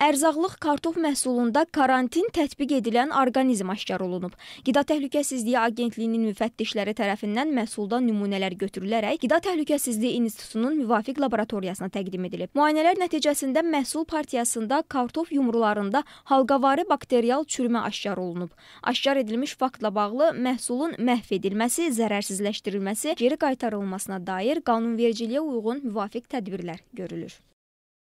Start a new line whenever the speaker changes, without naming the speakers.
Ərzaqlıq kartof məhsulunda karantin tətbiq edilən orqanizm aşkar olunub. Qida Təhlükəsizliyi Agentliyinin müfəttişləri tərəfindən məhsuldan nümunələr götürülərək Qida Təhlükəsizliyi İnstitutunun müvafiq laboratoriyasına təqdim edilib. Müayinələr nəticəsində məhsul partiyasında kartof yumrularında halqavari bakterial çürümə aşkar olunub. Aşkar edilmiş faktla bağlı məhsulun məhv edilməsi, zərərsizləşdirilməsi, geri qaytarılmasına dair qanunvericiliyə uyğun müvafiq tədbirlər görülür.